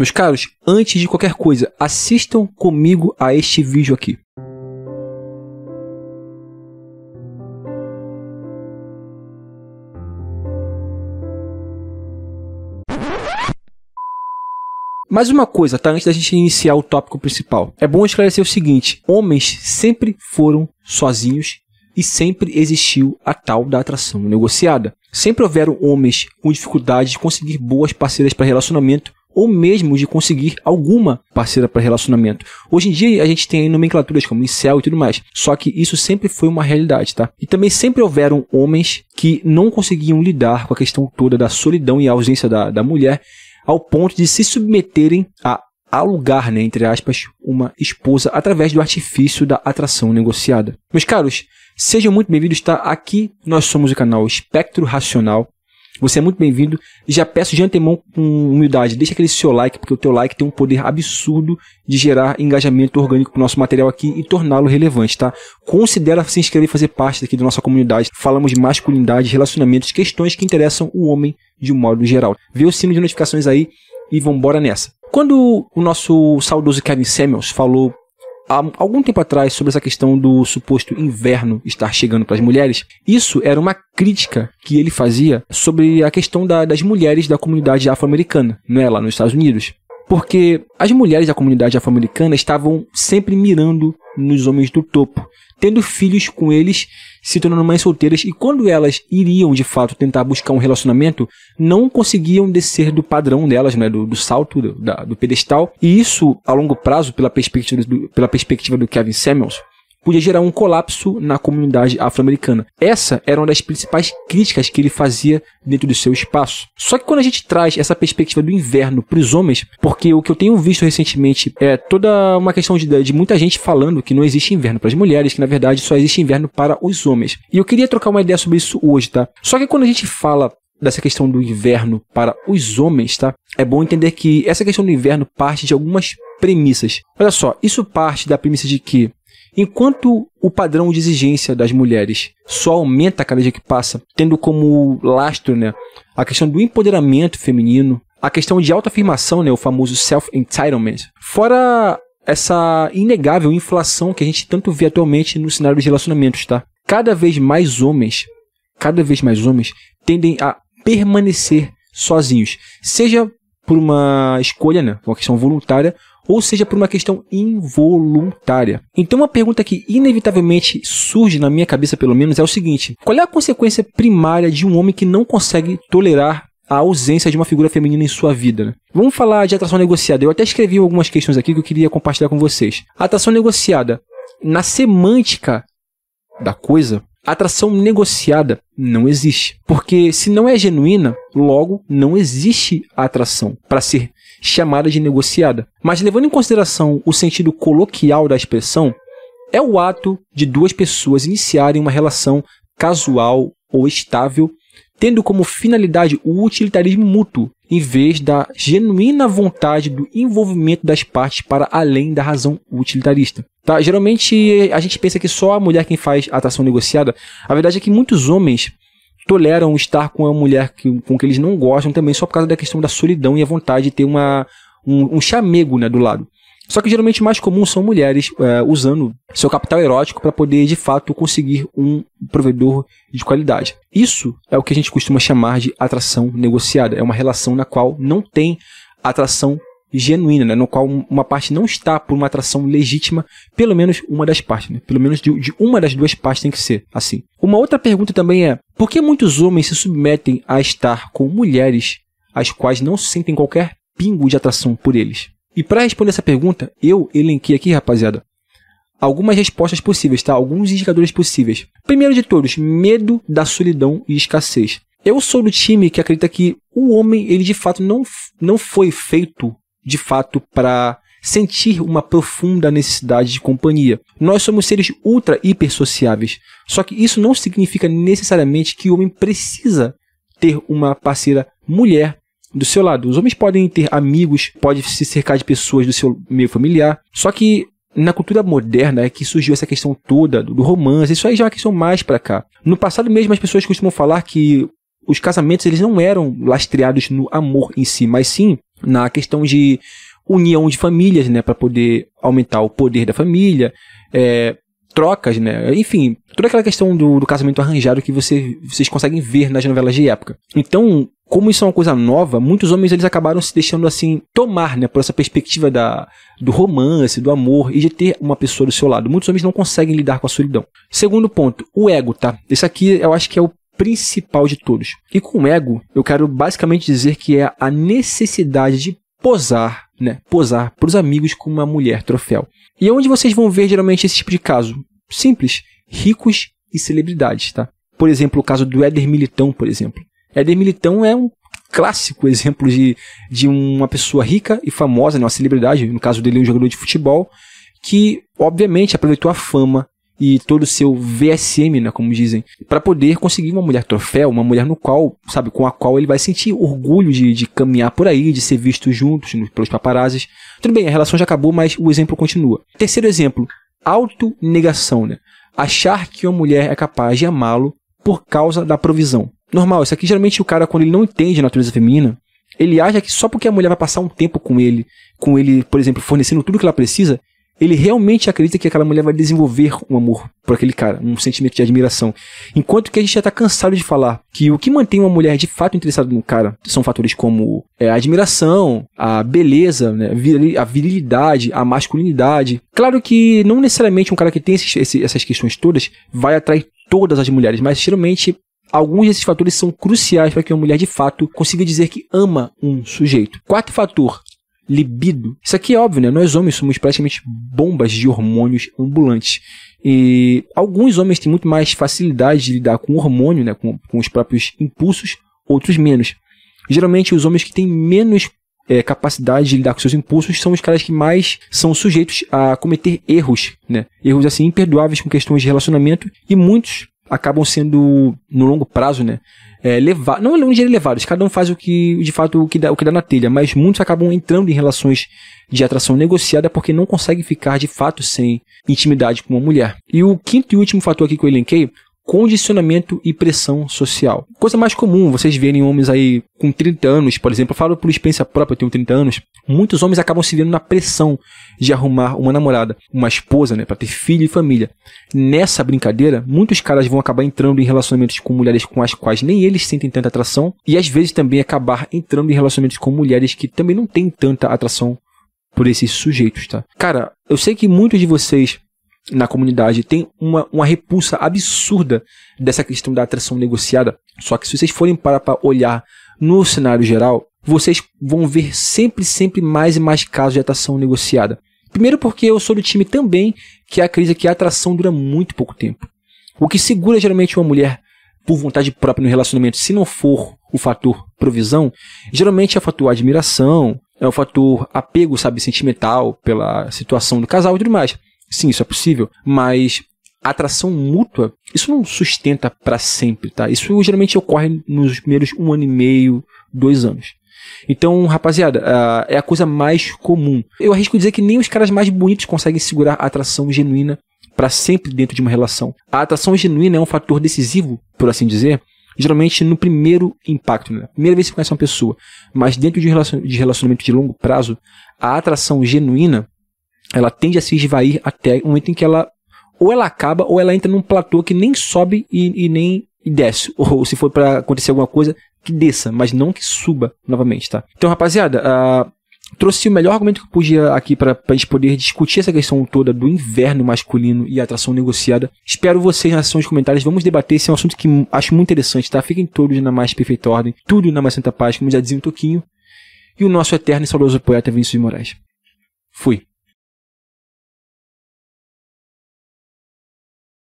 Meus caros, antes de qualquer coisa, assistam comigo a este vídeo aqui. Mais uma coisa, tá? Antes da gente iniciar o tópico principal, é bom esclarecer o seguinte: homens sempre foram sozinhos e sempre existiu a tal da atração negociada. Sempre houveram homens com dificuldade de conseguir boas parceiras para relacionamento ou mesmo de conseguir alguma parceira para relacionamento. Hoje em dia a gente tem nomenclaturas como incel e tudo mais, só que isso sempre foi uma realidade, tá? E também sempre houveram homens que não conseguiam lidar com a questão toda da solidão e ausência da, da mulher ao ponto de se submeterem a alugar, né, entre aspas, uma esposa através do artifício da atração negociada. Meus caros, sejam muito bem-vindos, tá? Aqui nós somos o canal Espectro Racional. Você é muito bem-vindo e já peço de antemão com humildade, deixa aquele seu like, porque o teu like tem um poder absurdo de gerar engajamento orgânico pro nosso material aqui e torná-lo relevante, tá? Considera se inscrever e fazer parte daqui da nossa comunidade. Falamos de masculinidade, relacionamentos, questões que interessam o homem de um modo geral. Vê o sino de notificações aí e vambora nessa. Quando o nosso saudoso Kevin Samuels falou há algum tempo atrás sobre essa questão do suposto inverno estar chegando para as mulheres, isso era uma crítica que ele fazia sobre a questão da, das mulheres da comunidade afro-americana, não é? Lá nos Estados Unidos. Porque as mulheres da comunidade afro-americana estavam sempre mirando nos homens do topo, tendo filhos com eles se tornando mães solteiras e quando elas iriam de fato tentar buscar um relacionamento, não conseguiam descer do padrão delas, né, do, do salto do, da, do pedestal. E isso, a longo prazo, pela perspectiva do, pela perspectiva do Kevin Samuels, podia gerar um colapso na comunidade afro-americana. Essa era uma das principais críticas que ele fazia dentro do seu espaço. Só que quando a gente traz essa perspectiva do inverno para os homens, porque o que eu tenho visto recentemente é toda uma questão de, de muita gente falando que não existe inverno para as mulheres, que na verdade só existe inverno para os homens. E eu queria trocar uma ideia sobre isso hoje, tá? Só que quando a gente fala dessa questão do inverno para os homens, tá? É bom entender que essa questão do inverno parte de algumas premissas. Olha só, isso parte da premissa de que Enquanto o padrão de exigência das mulheres só aumenta a cada dia que passa, tendo como lastro né, a questão do empoderamento feminino, a questão de autoafirmação, né, o famoso self-entitlement, fora essa inegável inflação que a gente tanto vê atualmente no cenário dos relacionamentos, tá? Cada vez mais homens, cada vez mais homens tendem a permanecer sozinhos, seja por uma escolha, né, uma questão voluntária, ou seja por uma questão involuntária. Então, uma pergunta que inevitavelmente surge na minha cabeça, pelo menos, é o seguinte: qual é a consequência primária de um homem que não consegue tolerar a ausência de uma figura feminina em sua vida. Né? Vamos falar de atração negociada. Eu até escrevi algumas questões aqui que eu queria compartilhar com vocês. A atração negociada, na semântica da coisa, Atração negociada não existe. Porque se não é genuína, logo não existe atração para ser chamada de negociada. Mas levando em consideração o sentido coloquial da expressão, é o ato de duas pessoas iniciarem uma relação casual ou estável tendo como finalidade o utilitarismo mútuo, em vez da genuína vontade do envolvimento das partes para além da razão utilitarista. Tá? Geralmente a gente pensa que só a mulher quem faz atração negociada. A verdade é que muitos homens toleram estar com a mulher que, com que eles não gostam também só por causa da questão da solidão e a vontade de ter uma, um, um chamego né, do lado. Só que geralmente mais comum são mulheres é, usando seu capital erótico para poder de fato conseguir um provedor de qualidade. Isso é o que a gente costuma chamar de atração negociada. É uma relação na qual não tem atração genuína, né? no qual uma parte não está por uma atração legítima, pelo menos uma das partes, né? pelo menos de, de, uma das duas partes tem que ser assim. Uma outra pergunta também é: por que muitos homens se submetem a estar com mulheres as quais não sentem qualquer pingo de atração por eles? E para responder essa pergunta, eu elenquei aqui, rapaziada, algumas respostas possíveis, tá? Alguns indicadores possíveis. Primeiro de todos, medo da solidão e escassez. Eu sou do time que acredita que o homem, ele de fato não, não foi feito de fato para sentir uma profunda necessidade de companhia. Nós somos seres ultra hipersociáveis. Só que isso não significa necessariamente que o homem precisa ter uma parceira mulher do seu lado. Os homens podem ter amigos, podem se cercar de pessoas do seu meio familiar. Só que na cultura moderna é que surgiu essa questão toda do romance. Isso aí já é uma questão mais para cá. No passado mesmo as pessoas costumam falar que os casamentos eles não eram lastreados no amor em si, mas sim na questão de união de famílias, né, para poder aumentar o poder da família, é, trocas, né, enfim, toda aquela questão do, do casamento arranjado que você, vocês conseguem ver nas novelas de época. Então como isso é uma coisa nova, muitos homens eles acabaram se deixando assim tomar, né, por essa perspectiva da, do romance, do amor e de ter uma pessoa do seu lado. Muitos homens não conseguem lidar com a solidão. Segundo ponto, o ego, tá? Esse aqui eu acho que é o principal de todos. E com ego, eu quero basicamente dizer que é a necessidade de posar, né, posar para os amigos com uma mulher troféu. E é onde vocês vão ver geralmente esse tipo de caso? Simples, ricos e celebridades, tá? Por exemplo, o caso do Éder Militão, por exemplo. Éder Militão é um clássico exemplo de, de uma pessoa rica e famosa, né, uma celebridade, no caso dele é um jogador de futebol, que obviamente aproveitou a fama e todo o seu VSM, né, como dizem, para poder conseguir uma mulher troféu, uma mulher no qual, sabe, com a qual ele vai sentir orgulho de, de caminhar por aí, de ser visto juntos pelos paparazzi. Tudo bem, a relação já acabou, mas o exemplo continua. Terceiro exemplo, autonegação, né? Achar que uma mulher é capaz de amá-lo por causa da provisão normal. Isso aqui geralmente o cara, quando ele não entende a natureza feminina, ele acha que só porque a mulher vai passar um tempo com ele, com ele, por exemplo, fornecendo tudo que ela precisa, ele realmente acredita que aquela mulher vai desenvolver um amor por aquele cara, um sentimento de admiração. Enquanto que a gente já está cansado de falar que o que mantém uma mulher de fato interessada no cara são fatores como é, a admiração, a beleza, né, a virilidade, a masculinidade. Claro que não necessariamente um cara que tem esses, esses, essas questões todas vai atrair todas as mulheres, mas geralmente Alguns desses fatores são cruciais para que uma mulher de fato consiga dizer que ama um sujeito. Quarto fator, libido. Isso aqui é óbvio, né? Nós homens somos praticamente bombas de hormônios ambulantes. E alguns homens têm muito mais facilidade de lidar com o hormônio, né? com, com os próprios impulsos, outros menos. Geralmente, os homens que têm menos é, capacidade de lidar com seus impulsos são os caras que mais são sujeitos a cometer erros, né? Erros assim imperdoáveis com questões de relacionamento e muitos acabam sendo, no longo prazo, né? É, levar, não é onde ele levados, cada um faz o que, de fato, o que, dá, o que dá na telha, mas muitos acabam entrando em relações de atração negociada porque não conseguem ficar de fato sem intimidade com uma mulher. E o quinto e último fator aqui que eu elenquei condicionamento e pressão social. Coisa mais comum, vocês verem homens aí com 30 anos, por exemplo, eu falo por experiência própria, eu tenho 30 anos, muitos homens acabam se vendo na pressão de arrumar uma namorada, uma esposa, né, para ter filho e família. Nessa brincadeira, muitos caras vão acabar entrando em relacionamentos com mulheres com as quais nem eles sentem tanta atração e às vezes também acabar entrando em relacionamentos com mulheres que também não têm tanta atração por esses sujeitos, tá? Cara, eu sei que muitos de vocês na comunidade tem uma, uma repulsa absurda dessa questão da atração negociada. Só que se vocês forem para olhar no cenário geral, vocês vão ver sempre, sempre mais e mais casos de atração negociada. Primeiro porque eu sou do time também que acredita a crise que a atração dura muito pouco tempo. O que segura geralmente uma mulher por vontade própria no relacionamento, se não for o fator provisão, geralmente é o fator admiração, é o fator apego, sabe, sentimental pela situação do casal e tudo mais. Sim, isso é possível, mas atração mútua, isso não sustenta para sempre, tá? Isso geralmente ocorre nos primeiros um ano e meio, dois anos. Então, rapaziada, uh, é a coisa mais comum. Eu arrisco dizer que nem os caras mais bonitos conseguem segurar a atração genuína para sempre dentro de uma relação. A atração genuína é um fator decisivo, por assim dizer, geralmente no primeiro impacto, né? primeira vez que você conhece uma pessoa. Mas dentro de um relacionamento de longo prazo, a atração genuína ela tende a se esvair até o momento em que ela ou ela acaba ou ela entra num platô que nem sobe e, e nem desce. Ou se for para acontecer alguma coisa, que desça, mas não que suba novamente, tá? Então, rapaziada, uh, trouxe o melhor argumento que eu podia aqui para a gente poder discutir essa questão toda do inverno masculino e atração negociada. Espero vocês na sessão de comentários. Vamos debater. Esse é um assunto que acho muito interessante, tá? Fiquem todos na mais perfeita ordem, tudo na mais santa paz, como já dizia um toquinho. E o nosso eterno e saudoso poeta Vinícius de Moraes. Fui.